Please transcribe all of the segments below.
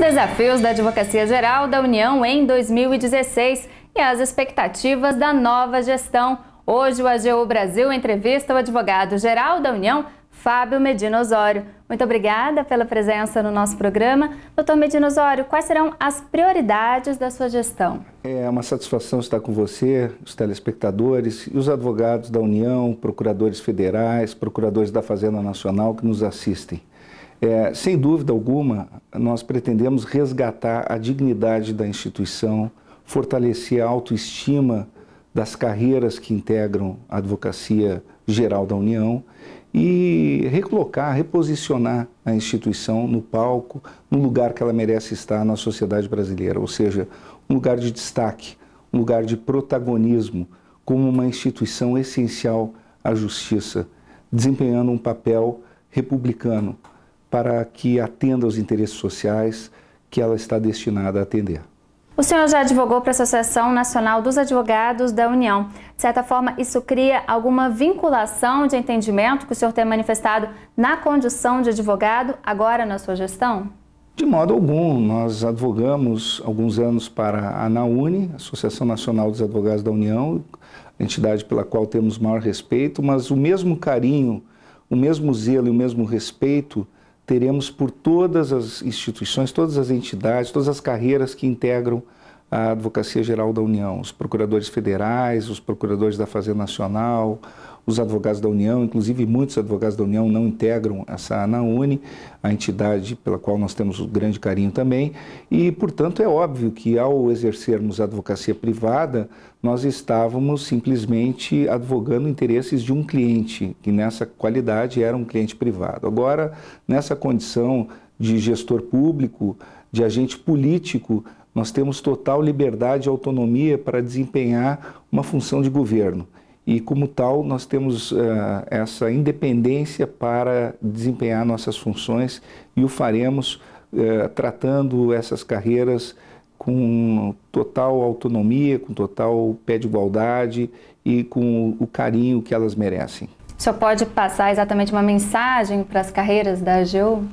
desafios da Advocacia Geral da União em 2016 e as expectativas da nova gestão. Hoje, o AGU Brasil entrevista o advogado-geral da União, Fábio Medina Osório. Muito obrigada pela presença no nosso programa. Doutor Medina Osório, quais serão as prioridades da sua gestão? É uma satisfação estar com você, os telespectadores e os advogados da União, procuradores federais, procuradores da Fazenda Nacional que nos assistem. É, sem dúvida alguma, nós pretendemos resgatar a dignidade da instituição, fortalecer a autoestima das carreiras que integram a Advocacia Geral da União e recolocar, reposicionar a instituição no palco, no lugar que ela merece estar na sociedade brasileira, ou seja, um lugar de destaque, um lugar de protagonismo, como uma instituição essencial à justiça, desempenhando um papel republicano, para que atenda aos interesses sociais que ela está destinada a atender. O senhor já advogou para a Associação Nacional dos Advogados da União. De certa forma, isso cria alguma vinculação de entendimento que o senhor tem manifestado na condição de advogado agora na sua gestão? De modo algum, nós advogamos alguns anos para a ANAUNE, Associação Nacional dos Advogados da União, entidade pela qual temos maior respeito, mas o mesmo carinho, o mesmo zelo e o mesmo respeito teremos por todas as instituições, todas as entidades, todas as carreiras que integram a Advocacia Geral da União, os procuradores federais, os procuradores da Fazenda Nacional, os advogados da União, inclusive muitos advogados da União não integram essa ANAUNE, a entidade pela qual nós temos um grande carinho também, e, portanto, é óbvio que ao exercermos a advocacia privada, nós estávamos simplesmente advogando interesses de um cliente, que nessa qualidade era um cliente privado. Agora, nessa condição de gestor público, de agente político, nós temos total liberdade e autonomia para desempenhar uma função de governo e, como tal, nós temos uh, essa independência para desempenhar nossas funções e o faremos uh, tratando essas carreiras com total autonomia, com total pé de igualdade e com o carinho que elas merecem. O senhor pode passar exatamente uma mensagem para as carreiras da AGU?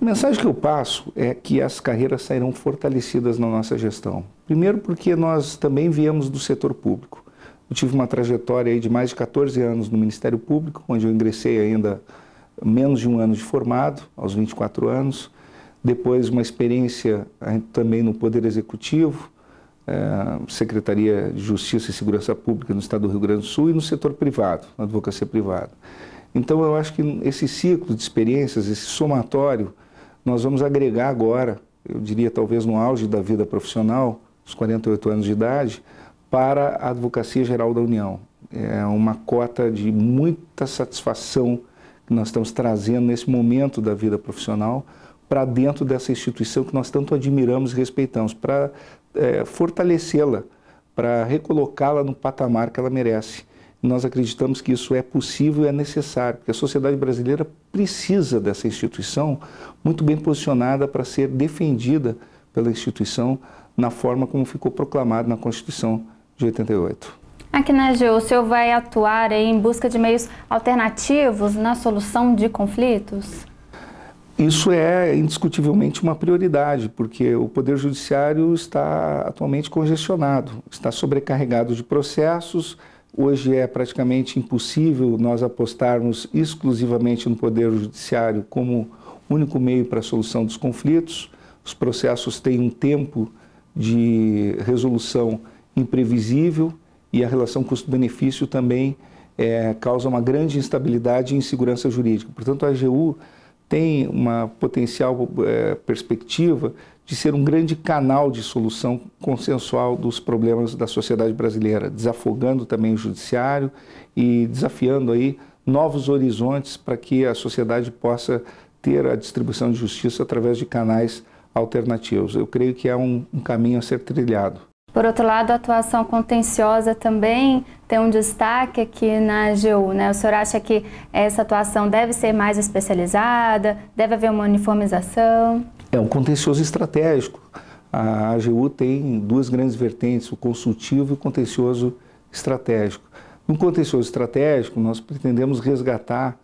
A mensagem que eu passo é que as carreiras sairão fortalecidas na nossa gestão. Primeiro, porque nós também viemos do setor público. Eu tive uma trajetória de mais de 14 anos no Ministério Público, onde eu ingressei ainda menos de um ano de formado, aos 24 anos. Depois, uma experiência eh, também no Poder Executivo, eh, Secretaria de Justiça e Segurança Pública no Estado do Rio Grande do Sul e no setor privado, na advocacia privada. Então, eu acho que esse ciclo de experiências, esse somatório, nós vamos agregar agora, eu diria talvez no auge da vida profissional, os 48 anos de idade, para a Advocacia Geral da União. É uma cota de muita satisfação que nós estamos trazendo nesse momento da vida profissional para dentro dessa instituição que nós tanto admiramos e respeitamos, para é, fortalecê-la, para recolocá-la no patamar que ela merece. nós acreditamos que isso é possível e é necessário, porque a sociedade brasileira precisa dessa instituição muito bem posicionada para ser defendida pela instituição na forma como ficou proclamado na Constituição de 88. Aqui, né, Gil, o senhor vai atuar em busca de meios alternativos na solução de conflitos? Isso é indiscutivelmente uma prioridade, porque o Poder Judiciário está atualmente congestionado, está sobrecarregado de processos. Hoje é praticamente impossível nós apostarmos exclusivamente no Poder Judiciário como único meio para a solução dos conflitos. Os processos têm um tempo de resolução imprevisível e a relação custo-benefício também é, causa uma grande instabilidade e insegurança jurídica. Portanto, a AGU tem uma potencial é, perspectiva de ser um grande canal de solução consensual dos problemas da sociedade brasileira, desafogando também o judiciário e desafiando aí novos horizontes para que a sociedade possa ter a distribuição de justiça através de canais alternativos. Eu creio que é um, um caminho a ser trilhado. Por outro lado, a atuação contenciosa também tem um destaque aqui na AGU. Né? O senhor acha que essa atuação deve ser mais especializada? Deve haver uma uniformização? É um contencioso estratégico. A AGU tem duas grandes vertentes, o consultivo e o contencioso estratégico. No contencioso estratégico, nós pretendemos resgatar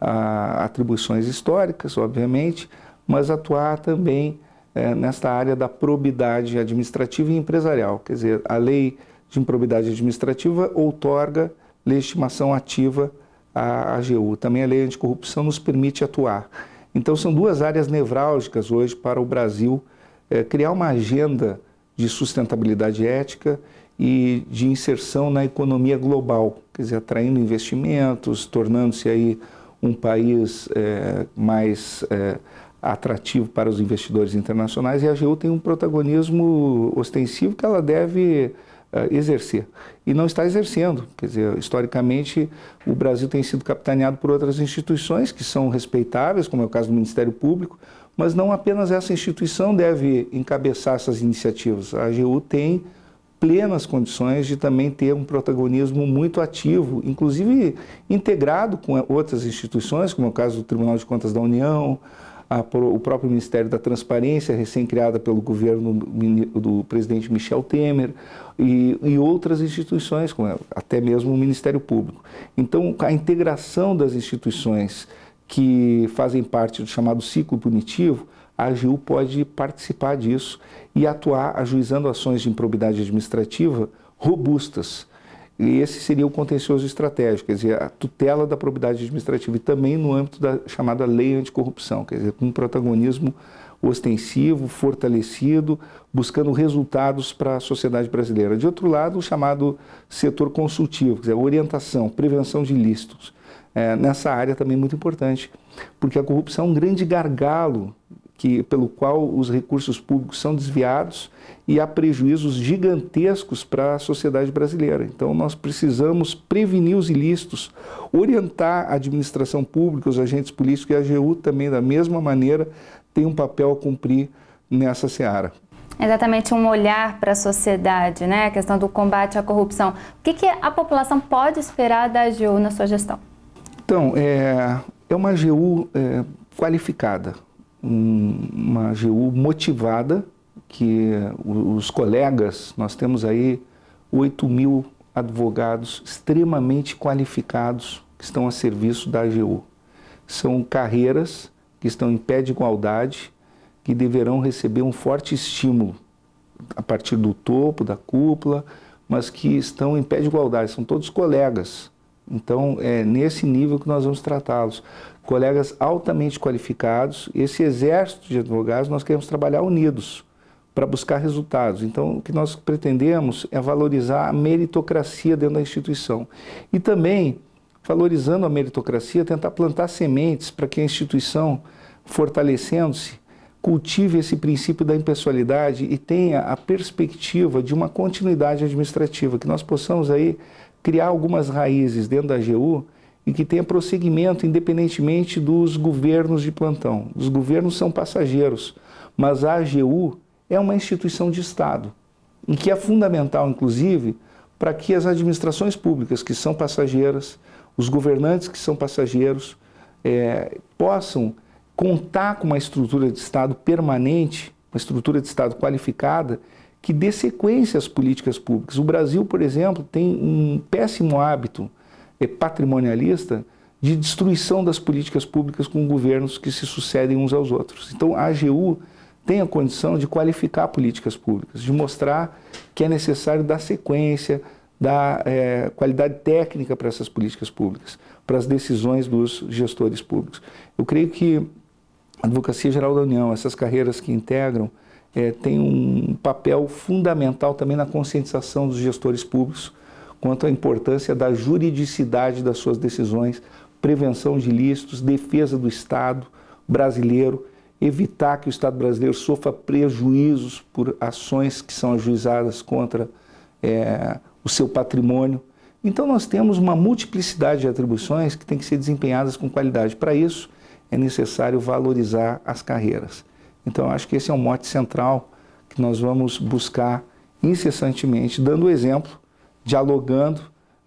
ah, atribuições históricas, obviamente, mas atuar também é, nesta área da probidade administrativa e empresarial. Quer dizer, a lei de improbidade administrativa outorga legitimação ativa à AGU. Também a lei anticorrupção nos permite atuar. Então, são duas áreas nevrálgicas hoje para o Brasil é, criar uma agenda de sustentabilidade ética e de inserção na economia global, quer dizer, atraindo investimentos, tornando-se aí um país é, mais é, atrativo para os investidores internacionais e a AGU tem um protagonismo ostensivo que ela deve uh, exercer. E não está exercendo. Quer dizer, historicamente, o Brasil tem sido capitaneado por outras instituições que são respeitáveis, como é o caso do Ministério Público, mas não apenas essa instituição deve encabeçar essas iniciativas. A AGU tem plenas condições de também ter um protagonismo muito ativo, inclusive integrado com outras instituições, como é o caso do Tribunal de Contas da União, a, o próprio Ministério da Transparência, recém-criada pelo governo do presidente Michel Temer, e, e, outras instituições, como é, até mesmo o Ministério Público. Então, a integração das instituições que fazem parte do chamado ciclo punitivo, a AGU pode participar disso e atuar ajuizando ações de improbidade administrativa robustas e esse seria o contencioso estratégico, quer dizer, a tutela da probidade administrativa e também no âmbito da chamada lei anticorrupção, quer dizer, com um protagonismo ostensivo, fortalecido, buscando resultados para a sociedade brasileira. De outro lado, o chamado setor consultivo, quer dizer, orientação, prevenção de ilícitos. É, nessa área também muito importante, porque a corrupção é um grande gargalo que, pelo qual os recursos públicos são desviados e há prejuízos gigantescos para a sociedade brasileira. Então, nós precisamos prevenir os ilícitos, orientar a administração pública, os agentes políticos e a AGU também, da mesma maneira, tem um papel a cumprir nessa seara. Exatamente, um olhar para a sociedade, né? a questão do combate à corrupção. O que, que a população pode esperar da AGU na sua gestão? Então, é, é uma AGU é, qualificada, um, uma AGU motivada, que os colegas, nós temos aí 8 mil advogados extremamente qualificados que estão a serviço da AGU. São carreiras que estão em pé de igualdade, que deverão receber um forte estímulo a partir do topo, da cúpula, mas que estão em pé de igualdade, são todos colegas. Então, é nesse nível que nós vamos tratá-los. Colegas altamente qualificados, esse exército de advogados nós queremos trabalhar unidos para buscar resultados. Então, o que nós pretendemos é valorizar a meritocracia dentro da instituição. E também, valorizando a meritocracia, tentar plantar sementes para que a instituição, fortalecendo-se, cultive esse princípio da impessoalidade e tenha a perspectiva de uma continuidade administrativa, que nós possamos aí criar algumas raízes dentro da AGU e que tenha prosseguimento independentemente dos governos de plantão. Os governos são passageiros, mas a AGU é uma instituição de Estado, em que é fundamental, inclusive, para que as administrações públicas que são passageiras, os governantes que são passageiros, é, possam contar com uma estrutura de Estado permanente, uma estrutura de Estado qualificada, que dê sequência às políticas públicas. O Brasil, por exemplo, tem um péssimo hábito patrimonialista de destruição das políticas públicas com governos que se sucedem uns aos outros. Então, a AGU tem a condição de qualificar políticas públicas, de mostrar que é necessário dar sequência, dar é, qualidade técnica para essas políticas públicas, para as decisões dos gestores públicos. Eu creio que a Advocacia Geral da União, essas carreiras que integram, é, tem um papel fundamental também na conscientização dos gestores públicos quanto à importância da juridicidade das suas decisões, prevenção de ilícitos, defesa do Estado brasileiro, evitar que o Estado brasileiro sofra prejuízos por ações que são ajuizadas contra é, o seu patrimônio. Então, nós temos uma multiplicidade de atribuições que têm que ser desempenhadas com qualidade. Para isso, é necessário valorizar as carreiras. Então, acho que esse é um mote central que nós vamos buscar incessantemente, dando exemplo, dialogando,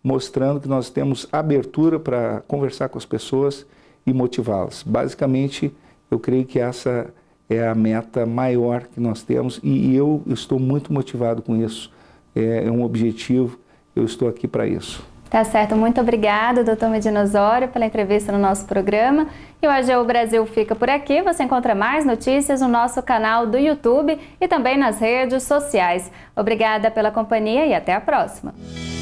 mostrando que nós temos abertura para conversar com as pessoas e motivá-las. Basicamente, eu creio que essa é a meta maior que nós temos e eu estou muito motivado com isso. É, é um objetivo, eu estou aqui para isso. Tá certo, muito obrigada, doutor Medinosório, pela entrevista no nosso programa. E o AGU Brasil fica por aqui. Você encontra mais notícias no nosso canal do YouTube e também nas redes sociais. Obrigada pela companhia e até a próxima.